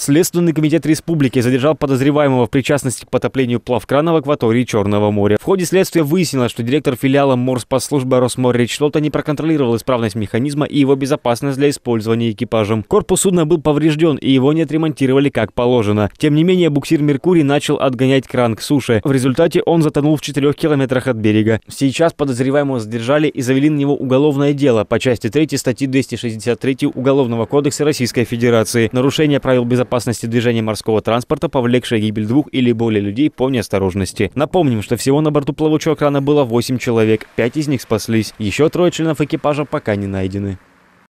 Следственный комитет республики задержал подозреваемого в причастности к потоплению плавкрана в акватории Черного моря. В ходе следствия выяснилось, что директор филиала Морспасслужбы Росморречлота не проконтролировал исправность механизма и его безопасность для использования экипажем. Корпус судна был поврежден и его не отремонтировали как положено. Тем не менее, буксир «Меркурий» начал отгонять кран к суше. В результате он затонул в 4 километрах от берега. Сейчас подозреваемого задержали и завели на него уголовное дело по части 3 статьи 263 Уголовного кодекса Российской Федерации. Нарушение правил безопасности безопасности движения морского транспорта, повлекшая гибель двух или более людей по неосторожности. Напомним, что всего на борту плавучего крана было 8 человек, 5 из них спаслись. Еще трое членов экипажа пока не найдены.